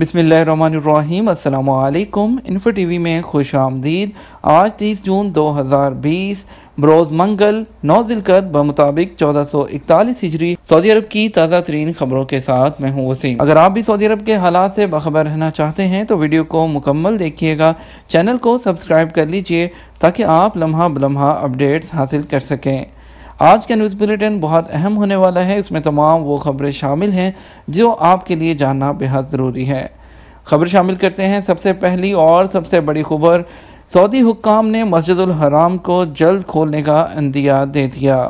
बसमीम् अल्लाम info T V में खुश आमदीद आज तीस जून दो हज़ार बीस बरोज़ मंगल नौ जिलकत बमुताबिक चौदह सौ इकतालीस हिजरी सऊदी अरब की ताज़ा तरीन खबरों के साथ मैं हूँ वसीम अगर आप भी सऊदी अरब के हालात से बाखबर रहना चाहते हैं तो वीडियो को मुकम्मल देखिएगा चैनल को सब्सक्राइब कर लीजिए ताकि आप लम्हा बलम्हा अपडेट्स हासिल कर सकें आज का न्यूज़ बुलेटिन बहुत अहम होने वाला है इसमें तमाम वो खबरें शामिल हैं जो आपके लिए जानना बेहद ज़रूरी है खबर शामिल करते हैं सबसे पहली और सबसे बड़ी खबर सऊदी हुकाम ने मस्जिद हराम को जल्द खोलने का अंदिया दे दिया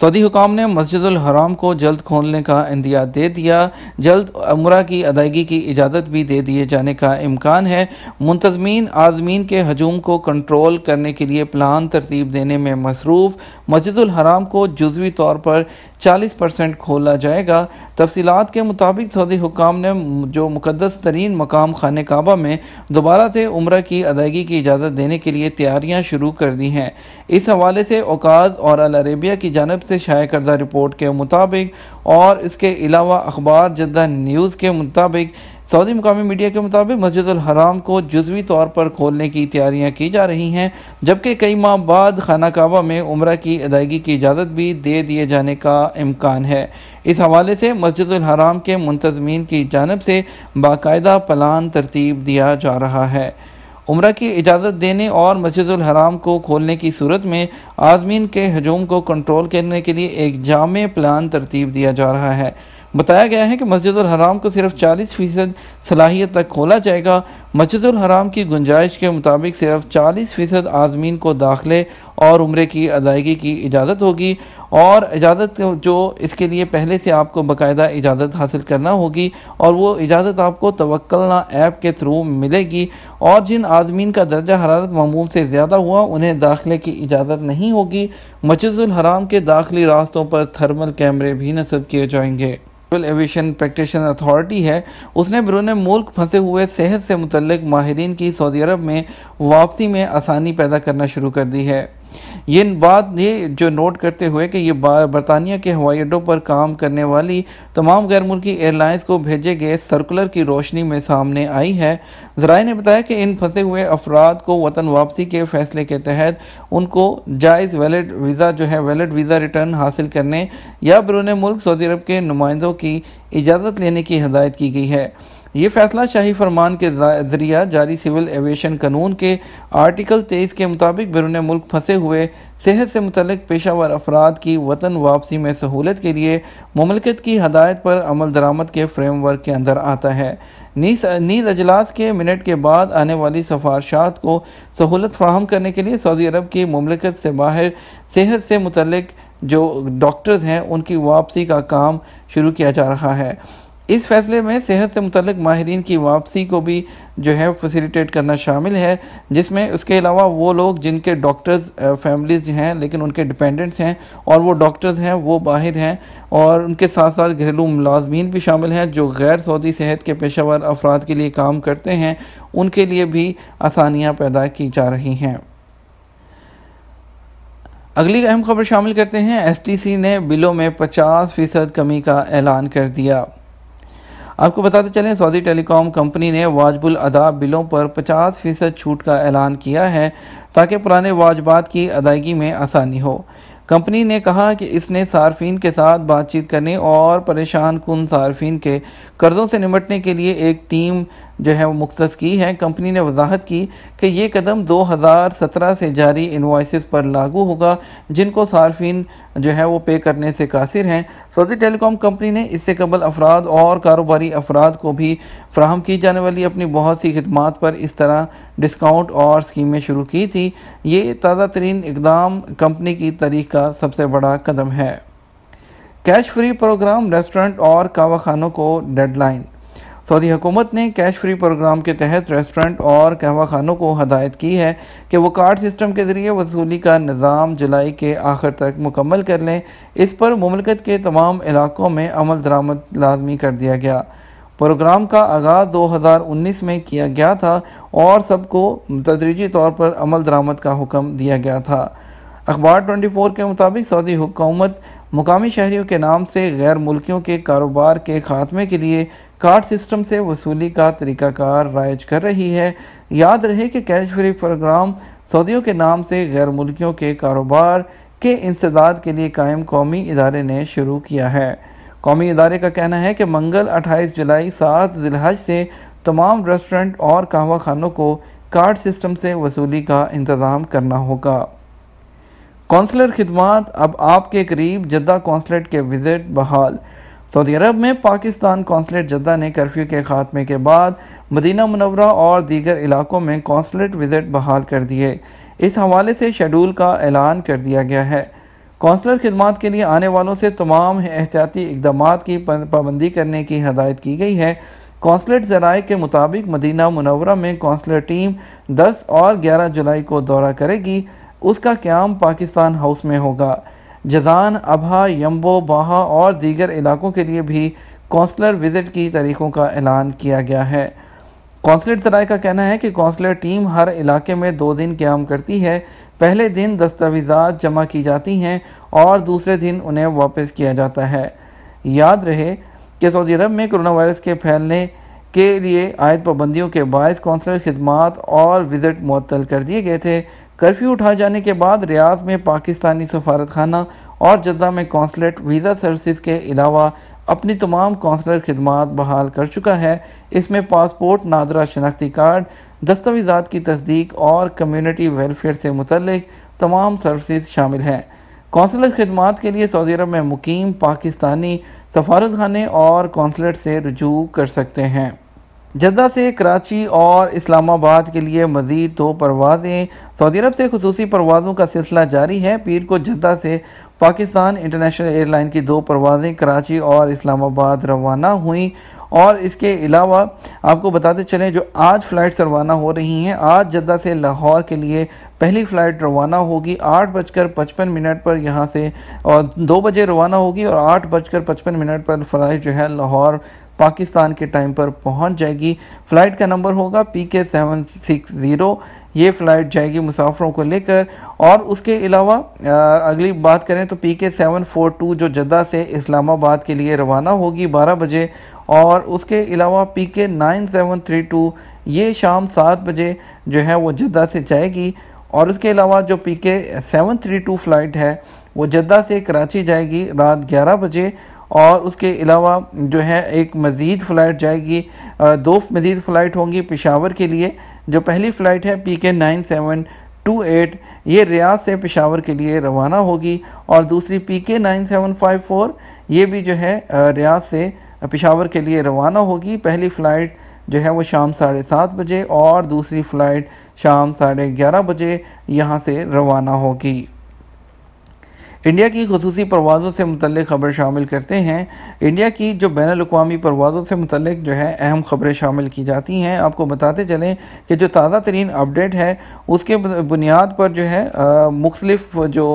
सऊदी हुकाम ने मस्जिद हराम को जल्द खोलने का इंदिया दे दिया जल्द अमरा की अदायगी की इजाज़त भी दे दिए जाने का इम्कान है मुंतजमीन आजमीन के हजूम को कंट्रोल करने के लिए प्लान तरतीब देने में मसरूफ़ मस्जिदुल हराम को जुजवी तौर पर 40 परसेंट खोला जाएगा तफसीत के मुताबिक सऊदी हुकाम ने जो मुकदस तरीन मकाम खान काबा में दोबारा से उम्र की अदायगी की इजाज़त देने के लिए तैयारियाँ शुरू कर दी हैं इस हवाले से औकाज़ और अरेबिया की जानब से शाया करदा रिपोर्ट के मुताबिक और इसके अलावा अखबार जद्दा न्यूज़ के मुताबिक सऊदी मकामी मीडिया के मुताबिक मस्जिद हराम को जजवी तौर पर खोलने की तैयारियां की जा रही हैं जबकि कई माह बाद खाना काबा में उम्र की अदायगी की इजाज़त भी दे दिए जाने का इम्कान है इस हवाले से मस्जिद हराम के मुंतजमीन की जानब से बाकायदा प्लान तरतीब दिया जा रहा है उम्र की इजाज़त देने और मस्जिद हराम को खोलने की सूरत में आज़मीन के हजूम को कंट्रोल करने के लिए एक जाम प्लान तरतीब दिया जा रहा है बताया गया है कि मस्जिद हराम को सिर्फ 40 फ़ीसद सलाहियत तक खोला जाएगा मस्जिद हराम की गुंजाइश के मुताबिक सिर्फ 40 फ़ीसद आज़मीन को दाखिले और उम्र की अदायगी की इजाज़त होगी और इजाज़त जो इसके लिए पहले से आपको बाकायदा इजाज़त हासिल करना होगी और वो इजाज़त आपको तवक्लना ऐप के थ्रू मिलेगी और जिन आदमीन का दर्जा हरारत मामूल से ज़्यादा हुआ उन्हें दाखिले की इजाज़त नहीं होगी मस्जिद हराम के दाखिली रास्तों पर थर्मल कैमरे भी नस्ब किए जाएंगे सिविल एविएशन प्रैक्टिशनर अथॉरिटी है उसने बिरून मुल्क फंसे हुए सेहत से मुतलक माहरीन की सऊदी अरब में वापसी में आसानी पैदा करना शुरू कर दी है ये बात ये जो नोट करते हुए कि ये बरतानिया के हवाई अड्डों पर काम करने वाली तमाम गैर मुल्की एयरलाइंस को भेजे गए सर्कुलर की रोशनी में सामने आई है जराए ने बताया कि इन फंसे हुए अफराद को वतन वापसी के फैसले के तहत उनको जायज़ वैलिड वीज़ा जो है वैलिड वीज़ा रिटर्न हासिल करने या बैरून मुल्क सऊदी अरब के नुमाइंदों की इजाज़त लेने की हदायत की गई है ये फैसला शाही फरमान के जरिया जारी सिविल एविएशन कानून के आर्टिकल तेईस के मुताबिक बैरून मुल्क फंसे हुए सेहत से मुतल पेशा वर अफराद की वतन वापसी में सहूलत के लिए ममलकत की हदायत पर अमल दरामद के फ्रेमवर्क के अंदर आता है नीज नीज अजलास के मिनट के बाद आने वाली सफारशात को सहूलत फ्राहम करने के लिए सऊदी अरब की ममलकत से बाहर सेहत से मुतल जो डॉक्टर्स हैं उनकी वापसी का काम शुरू किया जा रहा है इस फैसले में सेहत से मुतलक माहरीन की वापसी को भी जो है फैसिलिटेट करना शामिल है जिसमें उसके अलावा वो लोग जिनके डॉक्टर्स फैमिलीज हैं लेकिन उनके डिपेंडेंट्स हैं और वो डॉक्टर्स हैं वो बाहर हैं और उनके साथ साथ घरेलू मुलाजमीन भी शामिल हैं जो गैर सऊदी सेहत के पेशावर अफराद के लिए काम करते हैं उनके लिए भी आसानियाँ पैदा की जा रही हैं अगली अहम खबर शामिल करते हैं एसटीसी ने बिलों में 50 फीसद कमी का ऐलान कर दिया आपको बताते चलें सऊदी टेलीकॉम कंपनी ने वाजबुल अदा बिलों पर 50 फीसद छूट का ऐलान किया है ताकि पुराने वाजबात की अदायगी में आसानी हो कंपनी ने कहा कि इसने सार्फिन के साथ बातचीत करने और परेशान कन सार्फिन के कर्ज़ों से निपटने के लिए एक टीम जो है वो मुख्त की है कंपनी ने वजाहत की कि ये कदम 2017 से जारी इन्वाइस पर लागू होगा जिनको सार्फिन जो है वो पे करने से कासिर हैं सऊदी टेलीकॉम कंपनी ने इससे कबल अफराद और कारोबारी अफराद को भी फ्राहम की जाने वाली अपनी बहुत सी खदमात पर इस तरह डिस्काउंट और स्कीमें शुरू की थी ये ताज़ा तरीन इकदाम कंपनी की तरीक़ा का सबसे बड़ा कदम है कैश फ्री प्रोग्राम रेस्टोरेंट और कावा खानों को डेडलाइन सऊदी हुकूमत ने कैश फ्री प्रोग्राम के तहत रेस्टोरेंट और कहवा खानों को हदायत की है कि वो कार्ड सिस्टम के ज़रिए वसूली का निज़ाम जुलाई के आखिर तक मुकम्मल कर लें इस पर ममलकत के तमाम इलाकों में अमल दरामद लाजमी कर दिया गया प्रोग्राम का आगाज़ 2019 में किया गया था और सबको तदरीजी तौर पर अमल दरामद का हुक्म दिया गया था अखबार 24 के मुताबिक सऊदी हुकूमत मुकामी शहरीों के नाम से गैर मुल्कियों के कारोबार के खात्मे के लिए कार्ड सिस्टम से वसूली का तरीकाकार राइज कर रही है याद रहे कि कैश फ्री प्रोग्राम सऊदियों के नाम से गैर मुल्कियों के कारोबार के इंसदाद के लिए कायम कौमी इदारे ने शुरू किया है कौमी इदारे का कहना है कि मंगल 28 जुलाई सात जिलहज से तमाम रेस्टोरेंट और कहवा खानों को कार्ड सिस्टम से वसूली का इंतज़ाम करना होगा कौंसलर खदमात अब आपके करीब जद्दा कौंसलेट के विजिट बहाल सऊदी अरब में पाकिस्तान कौंसलेट जद्दा ने कर्फ्यू के खात्मे के बाद मदीना मनवरा और दीगर इलाकों में कौंसलेट विजिट बहाल कर दिए इस हवाले से शेडूल का ऐलान कर दिया गया है कौंसलर खदमात के लिए आने वालों से तमाम एहतियाती इकदाम की पाबंदी करने की हदायत की गई है कौंसलेट जराए के मुताबिक मदीना मनवरा में कौंसलर टीम 10 और 11 जुलाई को दौरा करेगी उसका क्याम पाकिस्तान हाउस में होगा जजान अबहा यम्बो बाहा और दीगर इलाकों के लिए भी कौंसलर विज़िट की तारीखों का ऐलान किया गया है कौंसलेट सराय का कहना है कि कौंसलर टीम हर इलाके में दो दिन क्याम करती है पहले दिन दस्तावेजात जमा की जाती हैं और दूसरे दिन उन्हें वापस किया जाता है याद रहे कि सऊदी अरब में कोरोना वायरस के फैलने के लिए आयद पाबंदियों के बायस कौंसलर खदमात और विज़िट मअतल कर दिए गए थे कर्फ्यू उठाए जाने के बाद रियाज में पाकिस्तानी सफारत खाना और जद्दा में कौंसलेट वीज़ा सर्विस के अलावा अपनी तमाम कौंसलर खदमात बहाल कर चुका है इसमें पासपोर्ट नादरा शनाख्ती कार्ड दस्तावेज़ा की तस्दीक और कम्यूनिटी वेलफेयर से मुतलक तमाम सर्विस शामिल हैं कौंसलर खदमात के लिए सऊदी अरब में मुकीम पाकिस्तानी सफारत खाने और कौंसलेट से रजू कर सकते हैं जद्दा से कराची और इस्लामाबाद के लिए मज़ीद दो परवाज़ें सऊदी अरब से खसूसी परवाज़ों का सिलसिला जारी है पीर को जद्दा से पाकिस्तान इंटरनेशनल एयरलाइन की दो परवाज़ें कराची और इस्लामाबाद रवाना हुई और इसके अलावा आपको बताते चलें जो आज फ़्लाइट्स रवाना हो रही हैं आज जद्दा से लाहौर के लिए पहली फ़्लाइट रवाना होगी आठ बजकर पचपन मिनट पर यहाँ से और दो बजे रवाना होगी और आठ बजकर पचपन मिनट पर फ़्लाइट जो है लाहौर पाकिस्तान के टाइम पर पहुंच जाएगी फ़्लाइट का नंबर होगा P K seven six zero ये फ़्लाइट जाएगी मुसाफरों को लेकर और उसके अलावा अगली बात करें तो P K seven four to जो जद्दा से इस्लामाबाद के लिए रवाना होगी बारह बजे और उसके अलावा पी के नाइन सेवन थ्री टू ये शाम सात बजे जो है वो जद्दा से जाएगी और उसके अलावा जो P K seven three to flight है वो जद्दा से कराची जाएगी रात ग्यारह बजे और उसके अलावा जो है एक मज़ीद फ़्लाइट जाएगी दो मज़ीद फ़्लाइट होंगी पेशावर के लिए जो पहली फ़्लाइट है पी के नाइन सेवन टू एट ये रियाज से पेशावर के लिए रवाना होगी और दूसरी पी के नाइन सेवन फाइव फोर ये भी जो है रियाज से पेशावर के लिए रवाना होगी पहली फ़्लाइट जो है वो शाम साढ़े सात बजे और दूसरी फ़्लाइट शाम साढ़े ग्यारह बजे यहाँ से रवाना होगी इंडिया की खसूसी परवाज़ों से मुतल ख़बर शामिल करते हैं इंडिया की जो बैन अवी परवाज़ों से मुतल जो है अहम ख़बरें शामिल की जाती हैं आपको बताते चलें कि जो ताज़ा तरीन अपडेट है उसके बुनियाद पर जो है मुख्तलफ जो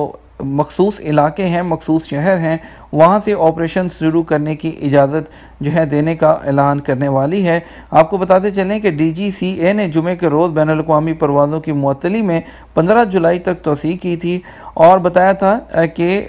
मखसूस इलाके हैं मखसूस शहर हैं वहाँ से ऑपरेशन शुरू करने की इजाज़त जो है देने का ऐलान करने वाली है आपको बताते चलें कि डी जी सी ए ने जुमे के रोज़ बैन अवी परवाज़ों की मअली में पंद्रह जुलाई तक तोसी की थी और बताया था कि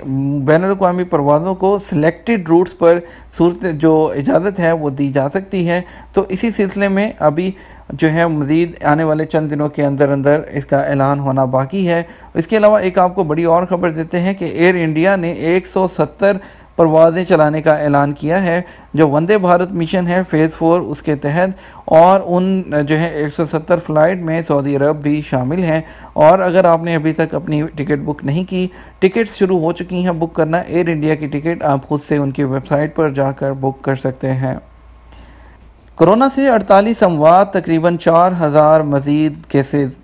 बैन अवी परवाज़ों को सिलेक्टेड रूट्स पर सूरत जो इजाज़त है वो दी जा सकती है तो इसी सिलसिले में अभी जो है मज़ीद आने वाले चंद दिनों के अंदर अंदर इसका ऐलान होना बाकी है इसके अलावा एक आपको बड़ी और ख़बर देते हैं कि एयर इंडिया ने सत्तर परवाज़ें चलाने का ऐलान किया है जो वंदे भारत मिशन है फ़ेज़ फोर उसके तहत और उन जो है 170 फ़्लाइट में सऊदी अरब भी शामिल हैं और अगर आपने अभी तक अपनी टिकट बुक नहीं की टिकट शुरू हो चुकी हैं बुक करना एयर इंडिया की टिकट आप खुद से उनकी वेबसाइट पर जाकर बुक कर सकते हैं कोरोना से 48 अमवात तकरीबन 4000 मजीद केसेज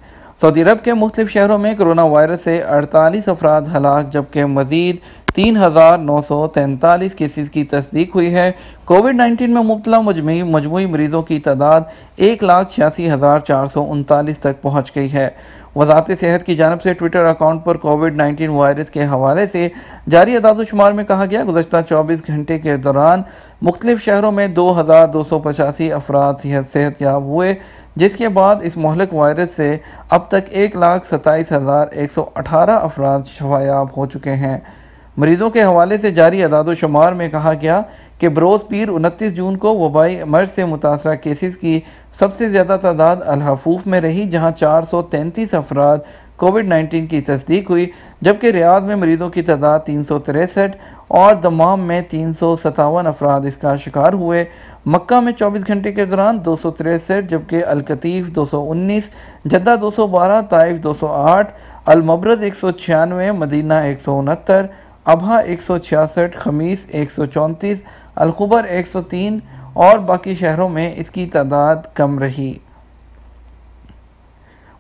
सऊदी अरब के मुख्तफ शहरों में कोरोना वायरस से 48 अफराद हलाक जबकि मजीद तीन हज़ार नौ सौ तैंतालीस केसेस की तस्दीक हुई है कोविड नाइन्टीन में मुबतला मजमू मजमू मरीजों की तादाद एक लाख छियासी हज़ार चार सौ उनतालीस तक पहुँच गई है वजारत सेहत की जानब से ट्विटर अकाउंट पर कोविड नाइन्टीन वायरस के हवाले से जारी अदादोशुमार में कहा गया गुजशत चौबीस घंटे के दौरान मुख्तलिफ शहरों में दो हज़ार दो सौ पचासी अफराद सेहत याब हुए जिसके बाद इस महलक वायरस से अब तक एक लाख सत्ताईस हज़ार एक सौ अठारह अफराद शवायाब हो चुके हैं मरीजों के हवाले से जारी शुमार में कहा गया कि बरोज़ पीर उनतीस जून को वबाई मर्ज से मुतासर केसेस की सबसे ज़्यादा तादाद अलहफूफ में रही जहाँ चार सौ तैंतीस अफराद कोविड नाइन्टीन की तस्दीक हुई जबकि रियाज में मरीजों की तादाद तीन सौ तिरसठ और दमाम में तीन सौ सतावन अफराद इसका शिकार हुए मक्का में चौबीस घंटे के दौरान दो सौ तिरसठ जबकि अलकतीफ़ दो सौ उन्नीस जद्दा दो सौ बारह ताइफ दो सौ आठ अलमबरज एक सौ छियानवे मदीना एक सौ उनहत्तर अबहा एक सौ छियासठ खमीस एक सौ चौंतीस अलखबर एक सौ तीन और बाकी शहरों में इसकी तादाद कम रही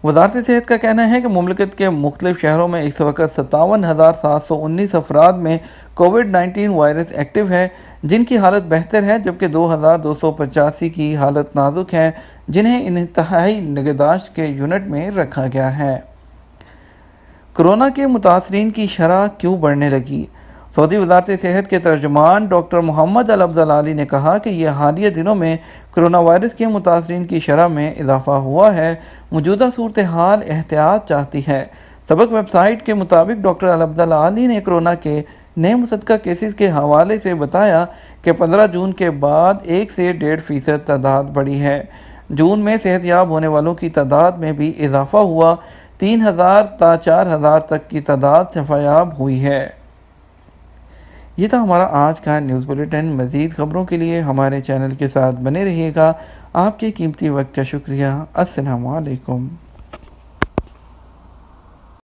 वजारत सेहत का कहना है कि ममलकत के मुख्तलिफ शहरों में इस वक्त सतावन हज़ार सात सौ उन्नीस अफराद में कोविड नाइन्टीन वायरस एक्टिव है जिनकी हालत बेहतर है जबकि दो हज़ार दो सौ पचासी की हालत नाजुक है जिन्हें इंतहाई निगहदाश्त के यूनिट में रखा गया है कोरोना के मुतासरी की शरह क्यों बढ़ने लगी सऊदी वजारत सेहत के तर्जमान डॉक्टर मोहम्मद अलबदलाली ने कहा कि यह हालिया दिनों में करोना वायरस के मुतासरी की शरह में इजाफा हुआ है मौजूदा सूरत हाल एहतियात चाहती है सबक वेबसाइट के मुताबिक डॉक्टर अलबदलाली ने कोरोना के नए मुसदा केसेस के हवाले से बताया कि पंद्रह जून के बाद एक से डेढ़ फ़ीसद तादाद बढ़ी है जून में याब होने वालों की तादाद में भी इजाफा हुआ तीन हज़ार ता चार हज़ार तक की तादाद शफायाब हुई है ये था हमारा आज का न्यूज़ बुलेटिन मज़ीद खबरों के लिए हमारे चैनल के साथ बने रहिएगा आपके कीमती वक्त का शुक्रिया असलकम